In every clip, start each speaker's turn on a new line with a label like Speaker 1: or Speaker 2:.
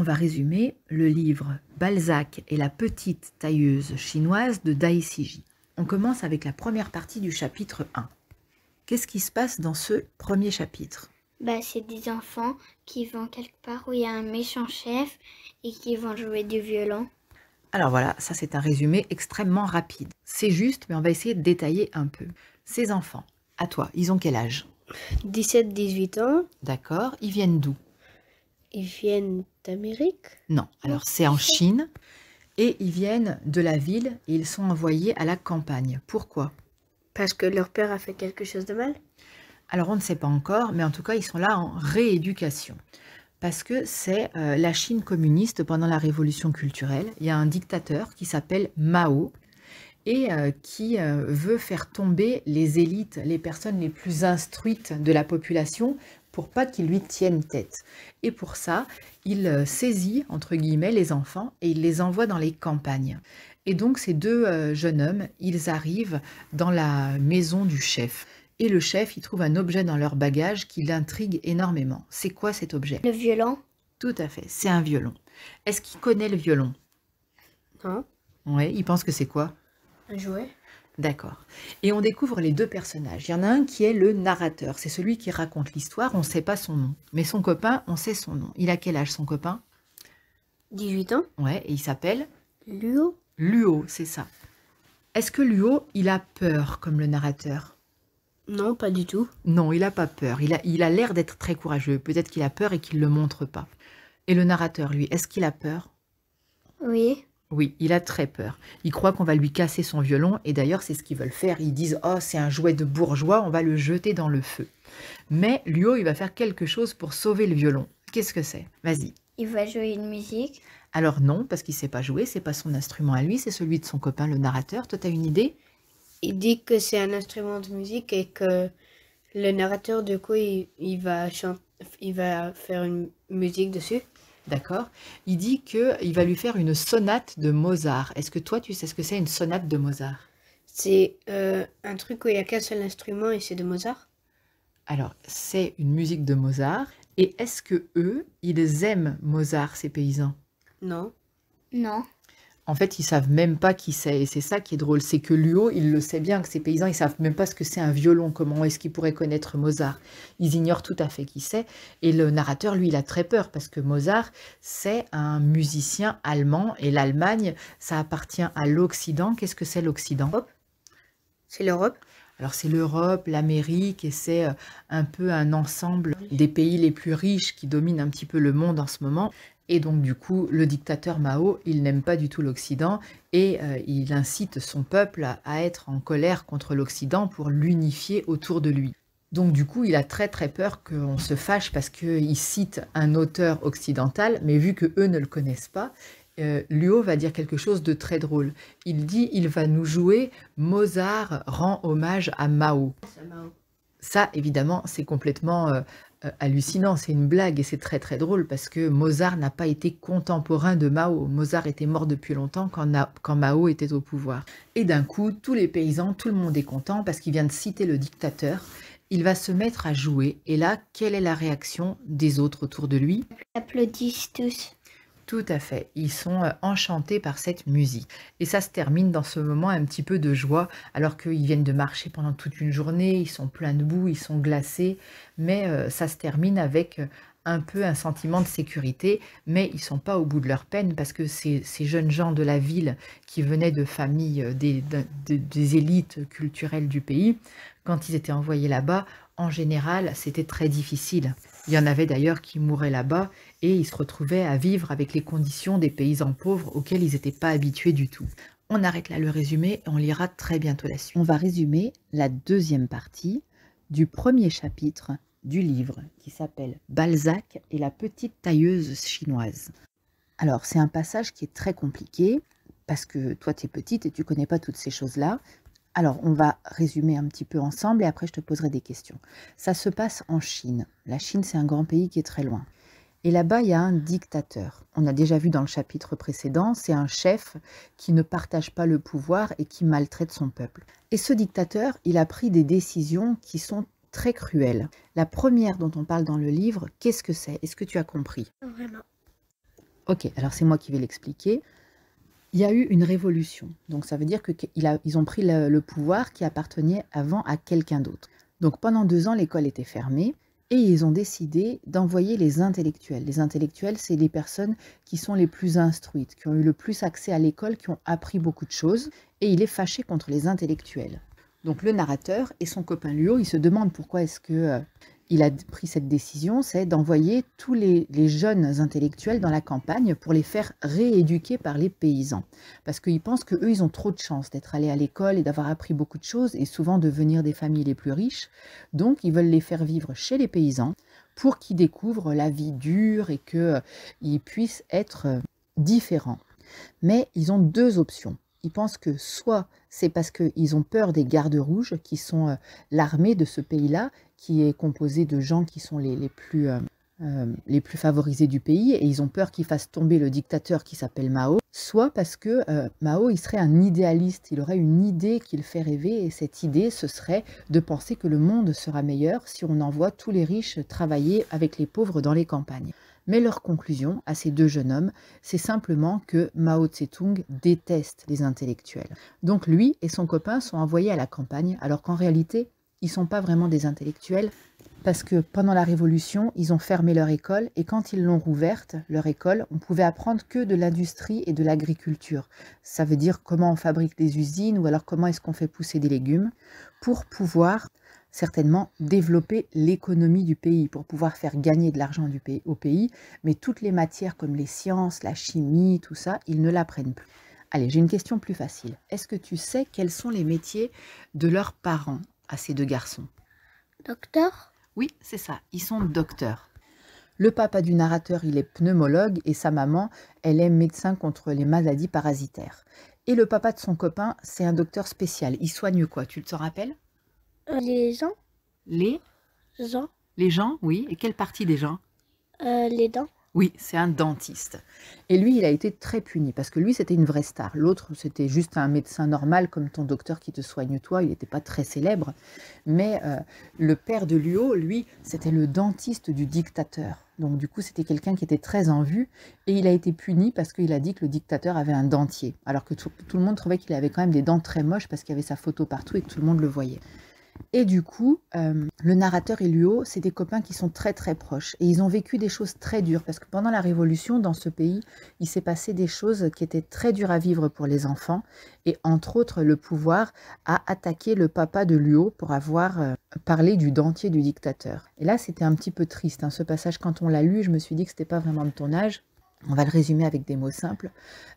Speaker 1: On va résumer le livre Balzac et la petite tailleuse chinoise de Dai Siji. On commence avec la première partie du chapitre 1. Qu'est-ce qui se passe dans ce premier chapitre bah, C'est des enfants qui vont quelque part où il y a un méchant chef et qui vont jouer du violon. Alors voilà, ça c'est un résumé extrêmement rapide. C'est juste, mais on va essayer de détailler un peu. Ces enfants, à toi, ils ont quel âge 17-18 ans. D'accord, ils viennent d'où ils viennent d'Amérique Non, alors c'est en Chine et ils viennent de la ville et ils sont envoyés à la campagne. Pourquoi Parce que leur père a fait quelque chose de mal Alors on ne sait pas encore, mais en tout cas ils sont là en rééducation. Parce que c'est euh, la Chine communiste pendant la révolution culturelle. Il y a un dictateur qui s'appelle Mao et euh, qui euh, veut faire tomber les élites, les personnes les plus instruites de la population pour pas qu'ils lui tiennent tête. Et pour ça, il euh, saisit, entre guillemets, les enfants et il les envoie dans les campagnes. Et donc ces deux euh, jeunes hommes, ils arrivent dans la maison du chef. Et le chef, il trouve un objet dans leur bagage qui l'intrigue énormément. C'est quoi cet objet Le violon. Tout à fait, c'est un violon. Est-ce qu'il connaît le violon Non. Oui, il pense que c'est quoi Un jouet. D'accord. Et on découvre les deux personnages. Il y en a un qui est le narrateur, c'est celui qui raconte l'histoire, on ne sait pas son nom. Mais son copain, on sait son nom. Il a quel âge son copain 18 ans. Ouais, et il s'appelle Luo. Luo, c'est ça. Est-ce que Luo, il a peur comme le narrateur Non, pas du tout. Non, il n'a pas peur. Il a l'air d'être très courageux. Peut-être qu'il a peur et qu'il ne le montre pas. Et le narrateur, lui, est-ce qu'il a peur Oui. Oui, il a très peur. Il croit qu'on va lui casser son violon, et d'ailleurs c'est ce qu'ils veulent faire. Ils disent ⁇ Oh, c'est un jouet de bourgeois, on va le jeter dans le feu ⁇ Mais Luo, il va faire quelque chose pour sauver le violon. Qu'est-ce que c'est Vas-y. Il va jouer une musique Alors non, parce qu'il sait pas jouer, c'est pas son instrument à lui, c'est celui de son copain, le narrateur. Toi, tu as une idée Il dit que c'est un instrument de musique et que le narrateur, du coup, il, va, il va faire une musique dessus. D'accord Il dit qu'il va lui faire une sonate de Mozart. Est-ce que toi, tu sais ce que c'est une sonate de Mozart C'est euh, un truc où il n'y a qu'un seul instrument et c'est de Mozart Alors, c'est une musique de Mozart. Et est-ce que eux, ils aiment Mozart, ces paysans Non. Non en fait, ils savent même pas qui c'est. Et c'est ça qui est drôle, c'est que Luo, il le sait bien, que ces paysans, ils savent même pas ce que c'est un violon, comment est-ce qu'ils pourraient connaître Mozart. Ils ignorent tout à fait qui c'est. Et le narrateur, lui, il a très peur, parce que Mozart, c'est un musicien allemand, et l'Allemagne, ça appartient à l'Occident. Qu'est-ce que c'est l'Occident C'est l'Europe. Alors c'est l'Europe, l'Amérique, et c'est euh, un peu un ensemble des pays les plus riches qui dominent un petit peu le monde en ce moment. Et donc du coup, le dictateur Mao, il n'aime pas du tout l'Occident et euh, il incite son peuple à, être en colère contre l'Occident pour l'unifier autour de lui. Donc du coup, il a très très peur qu'on se fâche parce qu'il cite un auteur occidental, mais vu que eux ne le connaissent pas, euh, Luo va dire quelque chose de très drôle. Il dit, il va nous jouer Mozart rend hommage à Mao. Ça, évidemment, c'est complètement euh, euh, hallucinant, c'est une blague et c'est très très drôle parce que Mozart n'a pas été contemporain de Mao. Mozart était mort depuis longtemps quand, quand Mao était au pouvoir. Et d'un coup, tous les paysans, tout le monde est content parce qu'il vient de citer le dictateur. Il va se mettre à jouer et là, quelle est la réaction des autres autour de lui applaudissent tous. Tout à fait, ils sont euh, enchantés par cette musique. Et ça se termine dans ce moment un petit peu de joie, alors qu'ils viennent de marcher pendant toute une journée, ils sont pleins de boue, ils sont glacés, mais euh, ça se termine avec euh, un peu un sentiment de sécurité, mais ils sont pas au bout de leur peine parce que ces, jeunes gens de la ville qui venaient de familles des, des élites culturelles du pays, quand ils étaient envoyés là-bas, en général, c'était très difficile. Il y en avait d'ailleurs qui mouraient là-bas et ils se retrouvaient à vivre avec les conditions des paysans pauvres auxquels ils n'étaient pas habitués du tout. On arrête là le résumé et on lira très bientôt la suite. On va résumer la deuxième partie du premier chapitre du livre qui s'appelle Balzac et la petite tailleuse chinoise. Alors c'est un passage qui est très compliqué parce que toi tu es petite et tu connais pas toutes ces choses-là. Alors on va résumer un petit peu ensemble et après je te poserai des questions. Ça se passe en Chine. La Chine c'est un grand pays qui est très loin. Et là-bas, il y a un dictateur. On a déjà vu dans le chapitre précédent, c'est un chef qui ne partage pas le pouvoir et qui maltraite son peuple. Et ce dictateur, il a pris des décisions qui sont très cruelles. La première dont on parle dans le livre, qu'est-ce que c'est Est-ce que tu as compris Vraiment. Ok, alors c'est moi qui vais l'expliquer. Il y a eu une révolution. Donc ça veut dire qu'ils ont pris le, le pouvoir qui appartenait avant à quelqu'un d'autre. Donc pendant deux ans, l'école était fermée et ils ont décidé d'envoyer les intellectuels. Les intellectuels, c'est les personnes qui sont les plus instruites, qui ont eu le plus accès à l'école, qui ont appris beaucoup de choses, et il est fâché contre les intellectuels. Donc le narrateur et son copain Luo, ils se demandent pourquoi est-ce que euh, il a pris cette décision, c'est d'envoyer tous les, jeunes intellectuels dans la campagne pour les faire rééduquer par les paysans. Parce qu'ils pensent qu'eux, ils ont trop de chance d'être allés à l'école et d'avoir appris beaucoup de choses et souvent de venir des familles les plus riches. Donc, ils veulent les faire vivre chez les paysans pour qu'ils découvrent la vie dure et qu'ils euh, puissent être euh, différents. Mais ils ont deux options ils pensent que soit c'est parce qu'ils ont peur des gardes rouges, qui sont euh, l'armée de ce pays-là, qui est composée de gens qui sont euh, euh, les, plus, favorisés du pays, et ils ont peur qu'ils fassent tomber le dictateur qui s'appelle Mao, soit parce que Mao, il serait un idéaliste, il aurait une idée qu'il fait rêver, et cette idée, ce serait de penser que le monde sera meilleur si on envoie tous les riches travailler avec les pauvres dans les campagnes. Mais leur conclusion à ces deux jeunes hommes, c'est simplement que Mao Tse-tung déteste les intellectuels. Donc lui et son copain sont envoyés à la campagne, alors qu'en réalité, ils ne sont pas vraiment des intellectuels, parce que pendant la Révolution, ils ont fermé leur école, et quand ils l'ont rouverte, leur école, on pouvait apprendre que de l'industrie et de l'agriculture. Ça veut dire comment on fabrique des usines, ou alors comment est-ce qu'on fait pousser des légumes, pour pouvoir certainement développer l'économie du pays pour pouvoir faire gagner de l'argent au pays, mais toutes les matières comme les sciences, la chimie, tout ça, ils ne l'apprennent plus. Allez, j'ai une question plus facile. Est-ce que tu sais quels sont les métiers de leurs parents à ces deux garçons Docteur Oui, c'est ça, ils sont docteurs. Le papa du narrateur, il est pneumologue et sa maman, elle est médecin contre les maladies parasitaires. Et le papa de son copain, c'est un docteur spécial. Il soigne quoi Tu te rappelles les gens. Les gens. Les gens, oui. Et quelle partie des gens euh, Les dents. Oui, c'est un dentiste. Et lui, il a été très puni parce que lui, c'était une vraie star. L'autre, c'était juste un médecin normal comme ton docteur qui te soigne toi. Il n'était pas très célèbre. Mais euh, le père de Luo, lui, c'était le dentiste du dictateur. Donc du coup, c'était quelqu'un qui était très en vue et il a été puni parce qu'il a dit que le dictateur avait un dentier. Alors que tout, le monde trouvait qu'il avait quand même des dents très moches parce qu'il y avait sa photo partout et tout le monde le voyait. Et du coup, euh, le narrateur et Luo, c'est des copains qui sont très très proches. Et ils ont vécu des choses très dures, parce que pendant la Révolution, dans ce pays, il s'est passé des choses qui étaient très dures à vivre pour les enfants. Et entre autres, le pouvoir a attaqué le papa de Luo pour avoir euh, parlé du dentier du dictateur. Et là, c'était un petit peu triste. Hein, ce passage, quand on l'a lu, je me suis dit que n'était pas vraiment de ton âge on va le résumer avec des mots simples,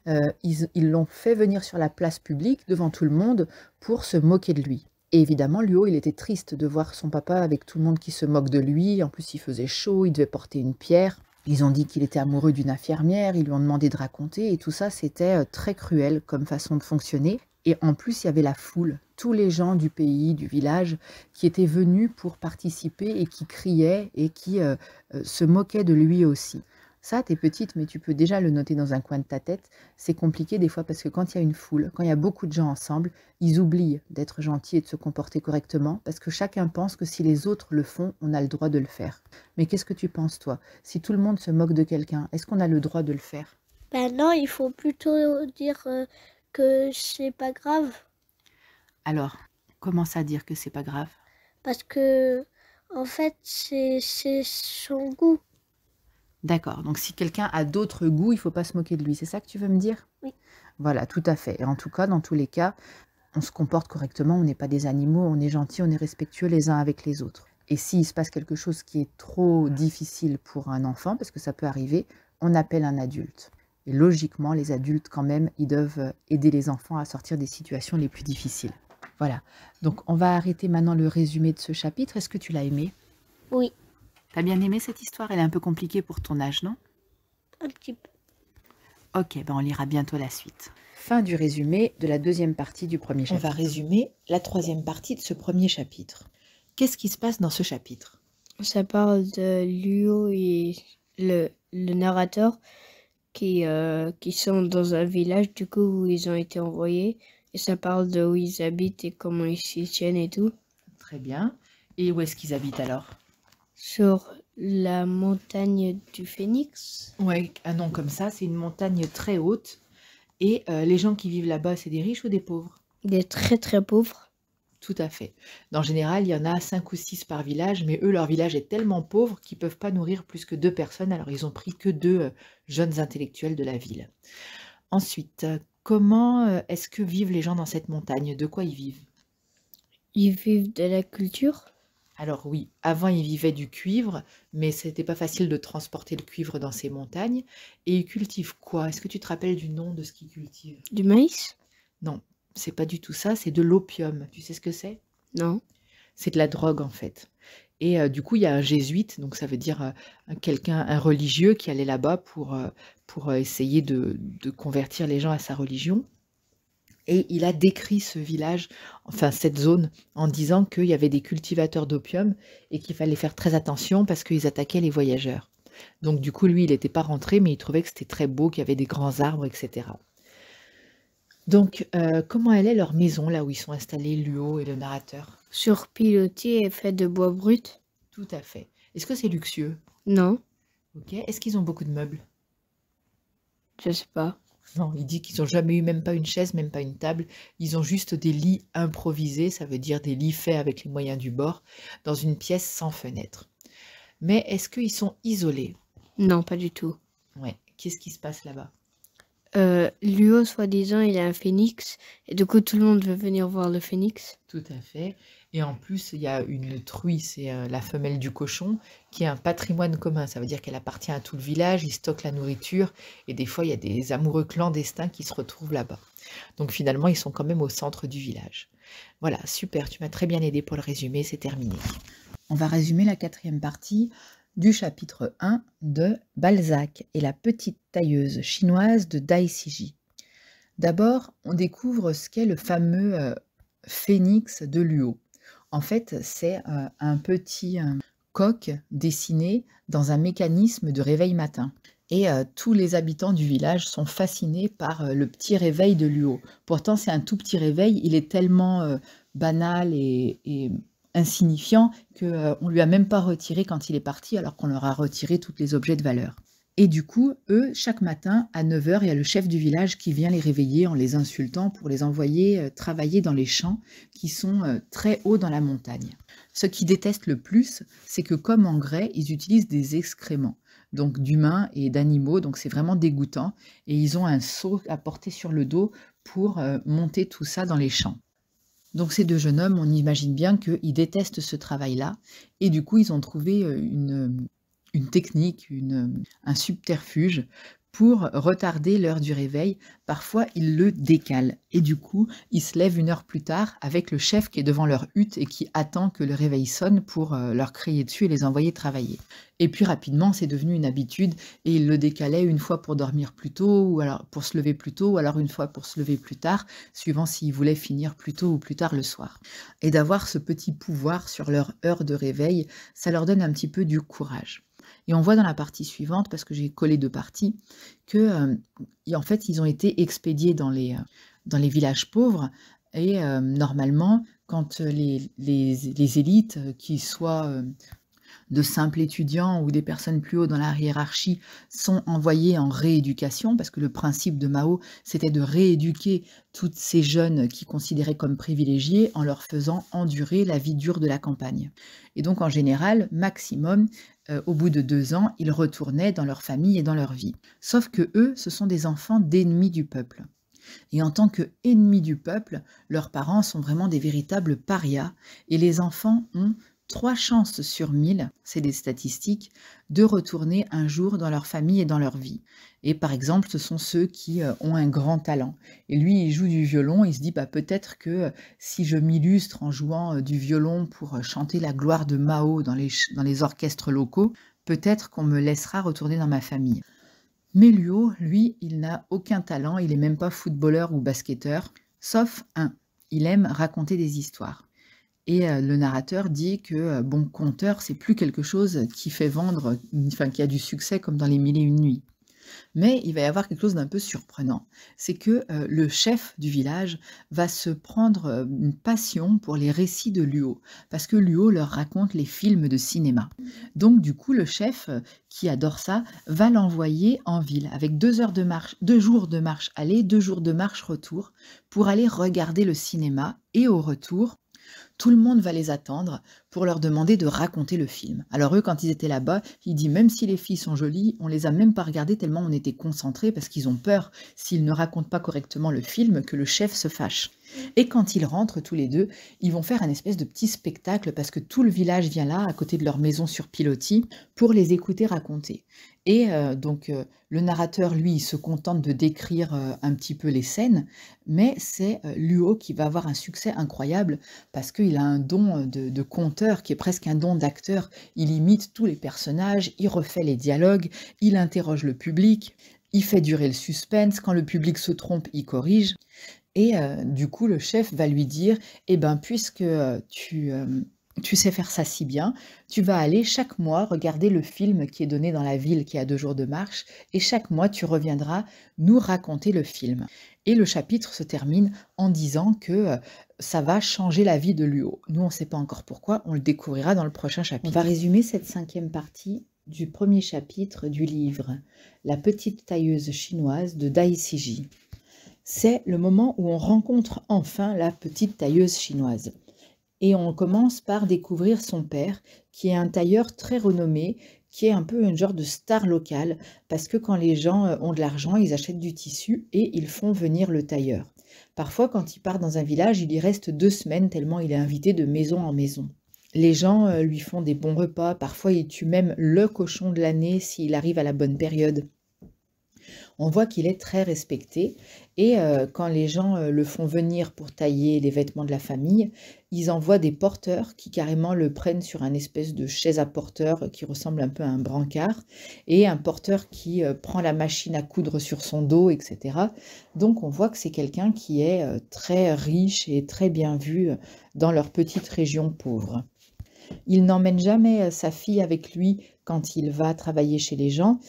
Speaker 1: euh, ils l'ont fait venir sur la place publique devant tout le monde pour se moquer de lui. Et évidemment, Luo, il était triste de voir son papa avec tout le monde qui se moque de lui. En plus, il faisait chaud, il devait porter une pierre. Ils ont dit qu'il était amoureux d'une infirmière, ils lui ont demandé de raconter, et tout ça, c'était euh, très cruel comme façon de fonctionner. Et en plus, il y avait la foule, tous les gens du pays, du village, qui étaient venus pour participer et qui criaient et qui euh, euh, se moquaient de lui aussi. Ça, t'es petite, mais tu peux déjà le noter dans un coin de ta tête. C'est compliqué des fois parce que quand il y a une foule, quand il y a beaucoup de gens ensemble, ils oublient d'être gentils et de se comporter correctement parce que chacun pense que si les autres le font, on a le droit de le faire. Mais qu'est-ce que tu penses, toi Si tout le monde se moque de quelqu'un, est-ce qu'on a le droit de le faire Ben non, il faut plutôt dire euh, que c'est pas grave. Alors, comment ça dire que c'est pas grave Parce que, en fait, c'est son goût. D'accord. Donc si quelqu'un a d'autres goûts, il ne faut pas se moquer de lui. C'est ça que tu veux me dire Oui. Voilà, tout à fait. Et en tout cas, dans tous les cas, on se comporte correctement, on n'est pas des animaux, on est gentils, on est respectueux les uns avec les autres. Et s'il se passe quelque chose qui est trop difficile pour un enfant, parce que ça peut arriver, on appelle un adulte. Et logiquement, les adultes, quand même, ils doivent euh, aider les enfants à sortir des situations les plus difficiles. Voilà. Donc, on va arrêter maintenant le résumé de ce chapitre. Est-ce que tu l'as aimé Oui. T'as bien aimé cette histoire Elle est un peu compliquée pour ton âge, non Un petit peu. Ok, ben on lira bientôt la suite. Fin du résumé de la deuxième partie du premier chapitre. On va résumer la troisième partie de ce premier chapitre. Qu'est-ce qui se passe dans ce chapitre Ça parle de Luo et le, narrateur qui, euh, qui sont dans un village du coup où ils ont été envoyés. Et ça parle de où ils habitent et comment ils s'y tiennent et tout. Très bien. Et où est-ce qu'ils habitent alors sur la montagne du Phénix Ouais, un ah nom comme ça, c'est une montagne très haute. Et euh, les gens qui vivent là-bas, c'est des riches ou des pauvres Des très très pauvres. Tout à fait. En général, il y en a cinq ou six par village, mais eux, leur village est tellement pauvre qu'ils peuvent pas nourrir plus que deux personnes, alors ils ont pris que deux euh, jeunes intellectuels de la ville. Ensuite, euh, comment est-ce que vivent les gens dans cette montagne De quoi ils vivent Ils vivent de la culture alors oui, avant ils vivaient du cuivre, mais n'était pas facile de transporter le cuivre dans ces montagnes. Et ils cultivent quoi Est-ce que tu te rappelles du nom de ce qu'ils cultivent Du maïs Non, c'est pas du tout ça, c'est de l'opium. Tu sais ce que c'est Non. C'est de la drogue en fait. Et euh, du coup, il y a un jésuite, donc ça veut dire euh, quelqu'un, un religieux qui allait là-bas pour, euh, essayer de, convertir les gens à sa religion. Et il a décrit ce village, enfin cette zone, en disant qu'il y avait des cultivateurs d'opium et qu'il fallait faire très attention parce qu'ils attaquaient les voyageurs. Donc du coup, lui, il n'était pas rentré, mais il trouvait que c'était très beau, qu'il y avait des grands arbres, etc. Donc, euh, comment elle est leur maison, là où ils sont installés, Luo et le narrateur Sur pilotis et fait de bois brut. Tout à fait. Est-ce que c'est luxueux Non. Ok. Est-ce qu'ils ont beaucoup de meubles Je sais pas. Non, il dit qu'ils n'ont jamais eu même pas une chaise, même pas une table. Ils ont juste des lits improvisés, ça veut dire des lits faits avec les moyens du bord, dans une pièce sans fenêtre. Mais est-ce qu'ils sont isolés Non, pas du tout. Ouais. Qu'est-ce qui se passe là-bas euh, Luo, soi-disant, il a un phénix, et du coup, tout le monde veut venir voir le phénix. Tout à fait. Et en plus, il y a une truie, c'est euh, la femelle du cochon, qui est un patrimoine commun. Ça veut dire qu'elle appartient à tout le village, ils stockent la nourriture, et des fois, il y a des amoureux clandestins qui se retrouvent là-bas. Donc finalement, ils sont quand même au centre du village. Voilà, super, tu m'as très bien aidé pour le résumé, c'est terminé. On va résumer la quatrième partie du chapitre 1 de Balzac et la petite tailleuse chinoise de Dai Siji. D'abord, on découvre ce qu'est le fameux euh, phénix de Luo. En fait, c'est euh, un petit euh, coq dessiné dans un mécanisme de réveil matin. Et euh, tous les habitants du village sont fascinés par le petit réveil de Luo. Pourtant, c'est un tout petit réveil, il est tellement banal et, et insignifiant qu'on ne lui a même pas retiré quand il est parti, alors qu'on leur a retiré tous les objets de valeur. Et du coup, eux, chaque matin, à 9h, il y a le chef du village qui vient les réveiller en les insultant pour les envoyer euh, travailler dans les champs qui sont euh, très hauts dans la montagne. Ce qu'ils détestent le plus, c'est que comme engrais, ils utilisent des excréments donc d'humains et d'animaux, donc c'est vraiment dégoûtant. Et ils ont un seau à porter sur le dos pour euh, monter tout ça dans les champs. Donc ces deux jeunes hommes, on imagine bien qu'ils détestent ce travail-là, et du coup ils ont trouvé une, une technique, un subterfuge pour retarder l'heure du réveil. Parfois, ils le décalent et du coup, ils se lèvent une heure plus tard avec le chef qui est devant leur hutte et qui attend que le réveil sonne pour euh, leur crier dessus et les envoyer travailler. Et puis rapidement, c'est devenu une habitude et ils le décalaient une fois pour dormir plus tôt ou alors pour se lever plus tôt ou alors une fois pour se lever plus tard, suivant s'ils voulaient finir plus tôt ou plus tard le soir. Et d'avoir ce petit pouvoir sur leur heure de réveil, ça leur donne un petit peu du courage. Et on voit dans la partie suivante, parce que j'ai collé deux parties, que euh, en fait ils ont été expédiés dans les, euh, dans les villages pauvres. Et euh, normalement, quand les, élites, qui soient de simples étudiants ou des personnes plus haut dans la hiérarchie sont envoyés en rééducation, parce que le principe de Mao, c'était de rééduquer toutes ces jeunes qui considéraient comme privilégiés en leur faisant endurer la vie dure de la campagne. Et donc en général, maximum, euh, au bout de deux ans, ils retournaient dans leur famille et dans leur vie. Sauf que eux, ce sont des enfants d'ennemis du peuple. Et en tant qu'ennemis du peuple, leurs parents sont vraiment des véritables parias, et les enfants ont trois chances sur 1000, c'est des statistiques, de retourner un jour dans leur famille et dans leur vie. Et par exemple, ce sont ceux qui euh, ont un grand talent. Et lui, il joue du violon, il se dit bah, peut-être que euh, si je m'illustre en jouant euh, du violon pour chanter la gloire de Mao dans les, dans les orchestres locaux, peut-être qu'on me laissera retourner dans ma famille. Mais Luo, lui, il n'a aucun talent, il n'est même pas footballeur ou basketteur, sauf un, il aime raconter des histoires. Et euh, le narrateur dit que euh, bon conteur, c'est plus quelque chose qui fait vendre, enfin qui a du succès comme dans les mille et une nuits. Mais il va y avoir quelque chose d'un peu surprenant. C'est que euh, le chef du village va se prendre une passion pour les récits de Luo, parce que Luo leur raconte les films de cinéma. Donc du coup, le chef, qui adore ça, va l'envoyer en ville avec deux heures de marche, deux jours de marche aller, deux jours de marche retour, pour aller regarder le cinéma et au retour tout le monde va les attendre pour leur demander de raconter le film. Alors eux, quand ils étaient là-bas, ils disent même si les filles sont jolies, on les a même pas regardées tellement on était concentrés parce qu'ils ont peur, s'ils ne racontent pas correctement le film, que le chef se fâche. Et quand ils rentrent tous les deux, ils vont faire un espèce de petit spectacle parce que tout le village vient là, à côté de leur maison sur pilotis, pour les écouter raconter. Et donc le narrateur, lui, se contente de décrire un petit peu les scènes, mais c'est Luo qui va avoir un succès incroyable parce qu'il a un don de, de, conteur qui est presque un don d'acteur. Il imite tous les personnages, il refait les dialogues, il interroge le public, il fait durer le suspense. Quand le public se trompe, il corrige. Et du coup, le chef va lui dire, eh ben, puisque tu tu sais faire ça si bien, tu vas aller chaque mois regarder le film qui est donné dans la ville qui a deux jours de marche, et chaque mois tu reviendras nous raconter le film. Et le chapitre se termine en disant que euh, ça va changer la vie de Luo. Nous, on ne sait pas encore pourquoi, on le découvrira dans le prochain chapitre. On va résumer cette cinquième partie du premier chapitre du livre La petite tailleuse chinoise de Dai Siji. C'est le moment où on rencontre enfin la petite tailleuse chinoise et on commence par découvrir son père, qui est un tailleur très renommé, qui est un peu un genre de star locale, parce que quand les gens euh, ont de l'argent, ils achètent du tissu et ils font venir le tailleur. Parfois, quand il part dans un village, il y reste deux semaines tellement il est invité de maison en maison. Les gens euh, lui font des bons repas, parfois il tue même le cochon de l'année s'il arrive à la bonne période on voit qu'il est très respecté. Et euh, quand les gens euh, le font venir pour tailler les vêtements de la famille, ils envoient des porteurs qui carrément le prennent sur un espèce de chaise à porteur qui ressemble un peu à un brancard, et un porteur qui euh, prend la machine à coudre sur son dos, etc. Donc on voit que c'est quelqu'un qui est très riche et très bien vu dans leur petite région pauvre. Il n'emmène jamais sa fille avec lui quand il va travailler chez les gens,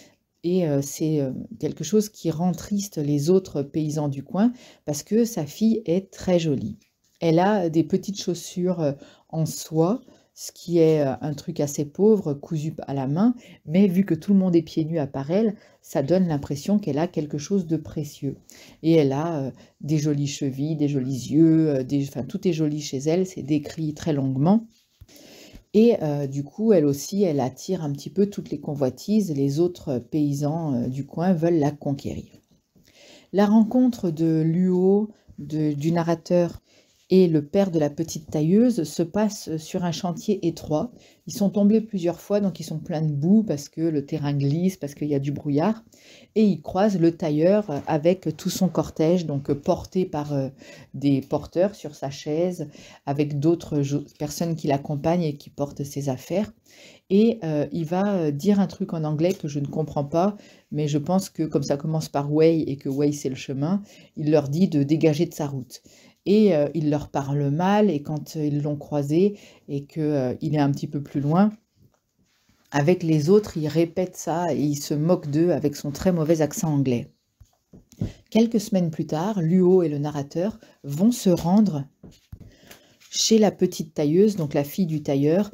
Speaker 1: et c'est quelque chose qui rend triste les autres paysans du coin parce que sa fille est très jolie. Elle a des petites chaussures en soie, ce qui est un truc assez pauvre, cousu à la main, mais vu que tout le monde est pieds nus à part elle, ça donne l'impression qu'elle a quelque chose de précieux. Et elle a des jolies chevilles, des jolis yeux, tout est joli chez elle, c'est décrit très longuement. Et euh, du coup, elle aussi, elle attire un petit peu toutes les convoitises. Les autres paysans euh, du coin veulent la conquérir. La rencontre de Luo, du narrateur et le père de la petite tailleuse se passe sur un chantier étroit. Ils sont tombés plusieurs fois, donc ils sont pleins de boue parce que le terrain glisse, parce qu'il y a du brouillard. Et ils croisent le tailleur avec tout son cortège, donc porté par euh, des porteurs sur sa chaise, avec d'autres personnes qui l'accompagnent et qui portent ses affaires. Et euh, il va euh, dire un truc en anglais que je ne comprends pas, mais je pense que comme ça commence par way et que way c'est le chemin, il leur dit de dégager de sa route et il leur parle mal et quand ils l'ont croisé et qu'il est un petit peu plus loin, avec les autres, il répète ça et il se moque d'eux avec son très mauvais accent anglais. Quelques semaines plus tard, Luo et le narrateur vont se rendre chez la petite tailleuse, donc la fille du tailleur,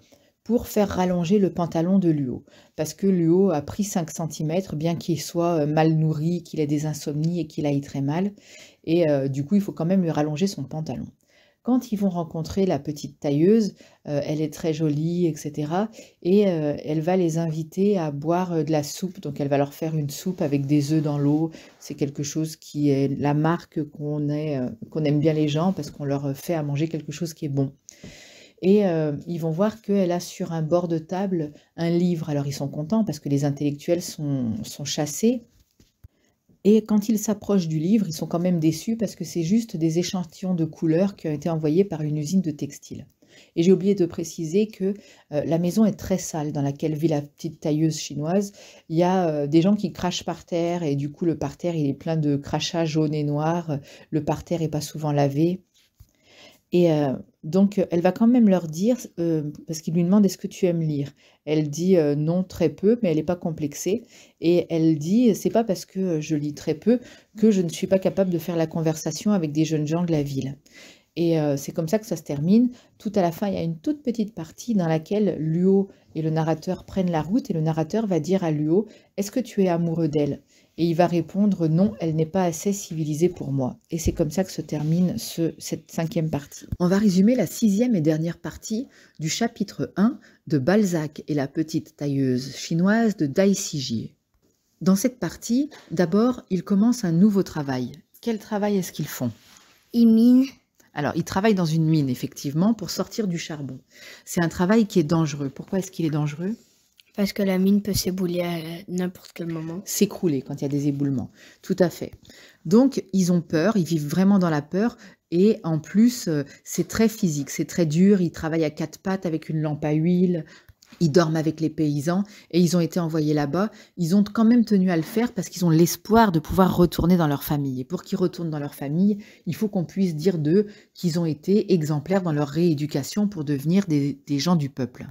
Speaker 1: pour faire rallonger le pantalon de Luo, parce que Luo a pris 5 cm, bien qu'il soit euh, mal nourri, qu'il ait des insomnies et qu'il aille très mal, et euh, du coup il faut quand même lui rallonger son pantalon. Quand ils vont rencontrer la petite tailleuse, euh, elle est très jolie, etc. Et elle va les inviter à boire de la soupe, donc elle va leur faire une soupe avec des œufs dans l'eau. C'est quelque chose qui est la marque qu'on aime bien les gens, parce qu'on leur fait à manger quelque chose qui est bon. Et euh, ils vont voir qu'elle a sur un bord de table un livre. Alors ils sont contents parce que les intellectuels sont, sont chassés. Et quand ils s'approchent du livre, ils sont quand même déçus parce que c'est juste des échantillons de couleurs qui ont été envoyés par une usine de textile. Et j'ai oublié de préciser que euh, la maison est très sale dans laquelle vit la petite tailleuse chinoise. Il y a euh, des gens qui crachent par terre et du coup le parterre il est plein de crachats jaunes et noirs. Le parterre est pas souvent lavé. Et donc, euh, elle va quand même leur dire, euh, parce qu'il lui demande est-ce que tu aimes lire Elle dit euh, non, très peu, mais elle n'est pas complexée. Et elle dit c'est pas parce que je lis très peu que je ne suis pas capable de faire la conversation avec des jeunes gens de la ville. Et c'est comme ça que ça se termine. Tout à la fin, il y a une toute petite partie dans laquelle Luo et le narrateur prennent la route et le narrateur va dire à Luo est-ce que tu es amoureux d'elle et il va répondre non, elle n'est pas assez civilisée pour moi. Et c'est comme ça que se termine ce, cette cinquième partie. On va résumer la sixième et dernière partie du chapitre 1 de Balzac et la petite tailleuse chinoise de Sijie. Dans cette partie, d'abord, il commence un nouveau travail. Quel travail est-ce qu'ils font Ils minent. Alors, ils travaillent dans une mine, effectivement, pour sortir du charbon. C'est un travail qui est dangereux. Pourquoi est-ce qu'il est dangereux parce que la mine peut s'ébouler à n'importe quel moment. S'écrouler quand il y a des éboulements. Tout à fait. Donc, ils ont peur, ils vivent vraiment dans la peur. Et en plus, euh, c'est très physique, c'est très dur. Ils travaillent à quatre pattes avec une lampe à huile. Ils dorment avec les paysans et ils ont été envoyés là-bas. Ils ont quand même tenu à le faire parce qu'ils ont l'espoir de pouvoir retourner dans leur famille. Et pour qu'ils retournent dans leur famille, il faut qu'on puisse dire d'eux qu'ils ont été exemplaires dans leur rééducation pour devenir des, des gens du peuple.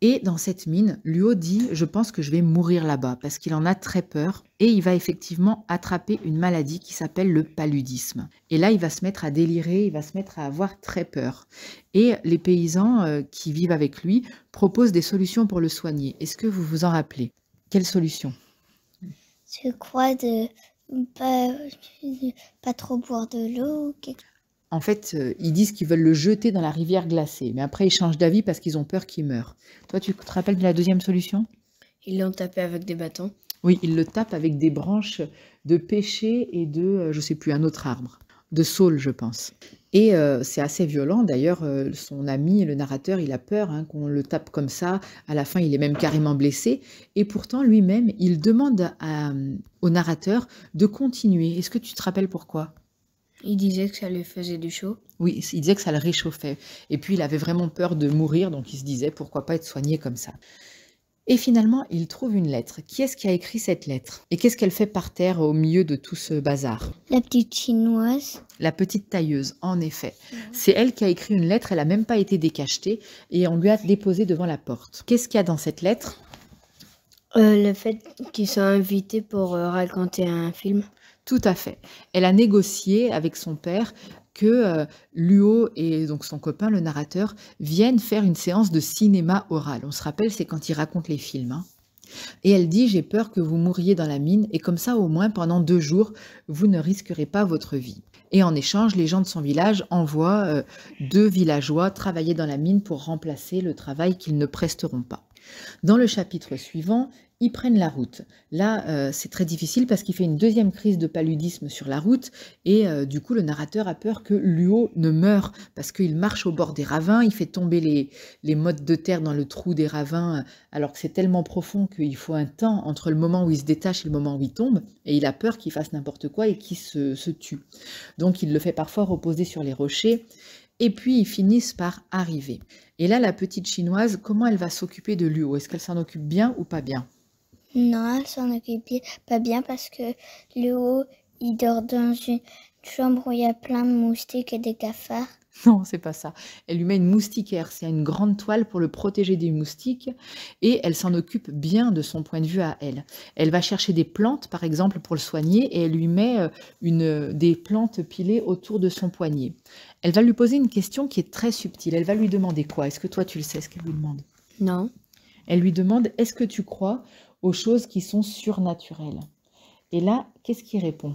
Speaker 1: Et dans cette mine, Luo dit Je pense que je vais mourir là-bas, parce qu'il en a très peur, et il va effectivement attraper une maladie qui s'appelle le paludisme. Et là, il va se mettre à délirer, il va se mettre à avoir très peur. Et les paysans euh, qui vivent avec lui proposent des solutions pour le soigner. Est-ce que vous vous en rappelez Quelle solution Je crois de pas, pas trop boire de l'eau. Quelque en fait, euh, ils disent qu'ils veulent le jeter dans la rivière glacée, mais après ils changent d'avis parce qu'ils ont peur qu'il meure. Toi, tu te rappelles de la deuxième solution Ils l'ont tapé avec des bâtons. Oui, ils le tapent avec des branches de pêcher et de, euh, je sais plus, un autre arbre, de saule, je pense. Et euh, c'est assez violent. D'ailleurs, son ami, le narrateur, il a peur hein, qu'on le tape comme ça. À la fin, il est même carrément blessé. Et pourtant, lui-même, il demande au narrateur de continuer. Est-ce que tu te rappelles pourquoi il disait que ça lui faisait du chaud. Oui, il disait que ça le réchauffait. Et puis il avait vraiment peur de mourir, donc il se disait pourquoi pas être soigné comme ça. Et finalement, il trouve une lettre. Qui est-ce qui a écrit cette lettre Et qu'est-ce qu'elle fait par terre au milieu de tout ce bazar La petite chinoise. La petite tailleuse, en effet. C'est elle qui a écrit une lettre, elle n'a même pas été décachetée, et on lui a déposé devant la porte. Qu'est-ce qu'il y a dans cette lettre euh, Le fait qu'ils soit invités pour euh, raconter un film. Tout à fait. Elle a négocié avec son père que euh, Luo et donc son copain, le narrateur, viennent faire une séance de cinéma oral. On se rappelle, c'est quand il raconte les films. Hein. Et elle dit, j'ai peur que vous mouriez dans la mine, et comme ça au moins pendant deux jours, vous ne risquerez pas votre vie. Et en échange, les gens de son village envoient euh, deux villageois travailler dans la mine pour remplacer le travail qu'ils ne presteront pas. Dans le chapitre suivant, ils prennent la route. Là, euh, c'est très difficile parce qu'il fait une deuxième crise de paludisme sur la route et euh, du coup, le narrateur a peur que Luo ne meure parce qu'il marche au bord des ravins, il fait tomber les, mottes de terre dans le trou des ravins euh, alors que c'est tellement profond qu'il faut un temps entre le moment où il se détache et le moment où il tombe et il a peur qu'il fasse n'importe quoi et qu'il se, se tue. Donc, il le fait parfois reposer sur les rochers et puis ils finissent par arriver. Et là, la petite chinoise, comment elle va s'occuper de Luo Est-ce qu'elle s'en occupe bien ou pas bien non, elle s'en occupe pas bien parce que Léo, il dort dans une chambre où il y a plein de moustiques et des cafards. Non, c'est pas ça. Elle lui met une moustiquaire, c'est une grande toile pour le protéger des moustiques et elle s'en occupe bien de son point de vue à elle. Elle va chercher des plantes par exemple pour le soigner et elle lui met euh, une euh, des plantes pilées autour de son poignet. Elle va lui poser une question qui est très subtile. Elle va lui demander quoi Est-ce que toi tu le sais ce qu'elle lui demande Non. Elle lui demande est-ce que tu crois aux choses qui sont surnaturelles. Et là, qu'est-ce qui répond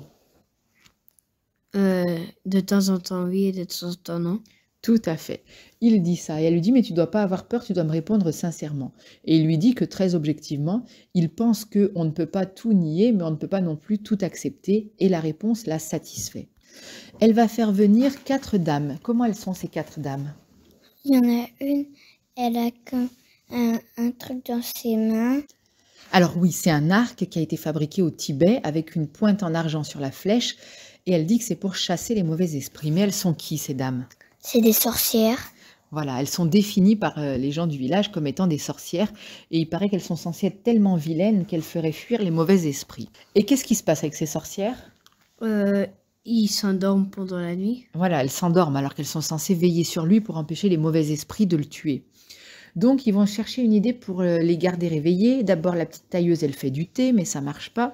Speaker 1: euh, De temps en temps, oui, et de temps en temps, non. Tout à fait. Il dit ça et elle lui dit mais tu dois pas avoir peur, tu dois me répondre sincèrement. Et il lui dit que très objectivement, il pense que on ne peut pas tout nier mais on ne peut pas non plus tout accepter et la réponse la satisfait. Elle va faire venir quatre dames. Comment elles sont ces quatre dames Il y en a une, elle a un, un, un truc dans ses mains. Alors oui, c'est un arc qui a été fabriqué au Tibet avec une pointe en argent sur la flèche, et elle dit que c'est pour chasser les mauvais esprits. Mais elles sont qui, ces dames C'est des sorcières. Voilà, elles sont définies par euh, les gens du village comme étant des sorcières, et il paraît qu'elles sont censées être tellement vilaines qu'elles feraient fuir les mauvais esprits. Et qu'est-ce qui se passe avec ces sorcières euh, Ils s'endorment pendant la nuit. Voilà, elles s'endorment alors qu'elles sont censées veiller sur lui pour empêcher les mauvais esprits de le tuer. Donc, ils vont chercher une idée pour euh, les garder réveillés. D'abord, la petite tailleuse, elle fait du thé, mais ça marche pas.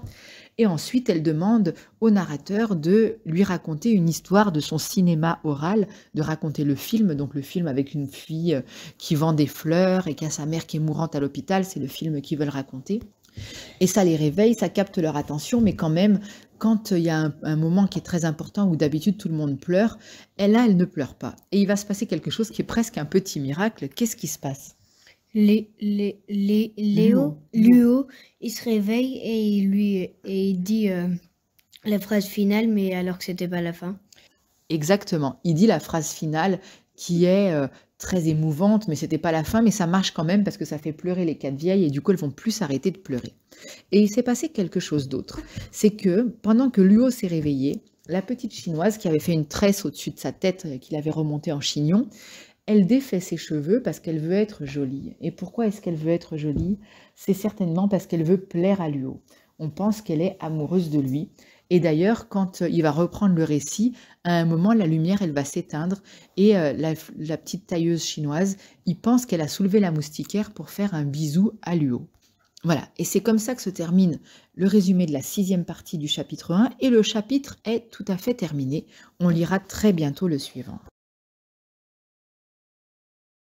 Speaker 1: Et ensuite, elle demande au narrateur de lui raconter une histoire de son cinéma oral, de raconter le film, donc le film avec une fille euh, qui vend des fleurs et qui a sa mère qui est mourante à l'hôpital, c'est le film qu'ils veulent raconter. Et ça les réveille, ça capte leur attention, mais quand même, quand il y a un, moment qui est très important où d'habitude tout le monde pleure, elle là, elle ne pleure pas. Et il va se passer quelque chose qui est presque un petit miracle. Qu'est-ce qui se passe les, les, les, Léo, il se réveille et il lui et dit euh, la phrase finale, mais alors que c'était pas la fin. Exactement. Il dit la phrase finale qui est euh, très émouvante, mais c'était pas la fin, mais ça marche quand même parce que ça fait pleurer les quatre vieilles et du coup elles vont plus s'arrêter de pleurer. Et il s'est passé quelque chose d'autre, c'est que pendant que Luo s'est réveillé, la petite chinoise qui avait fait une tresse au-dessus de sa tête et qu'il avait remontée en chignon, elle défait ses cheveux parce qu'elle veut être jolie. Et pourquoi est-ce qu'elle veut être jolie C'est certainement parce qu'elle veut plaire à Luo. On pense qu'elle est amoureuse de lui et d'ailleurs, quand euh, il va reprendre le récit, à un moment, la lumière, elle va s'éteindre et euh, la, la, petite tailleuse chinoise, il pense qu'elle a soulevé la moustiquaire pour faire un bisou à Luo. Voilà, et c'est comme ça que se termine le résumé de la sixième partie du chapitre 1 et le chapitre est tout à fait terminé. On lira très bientôt le suivant.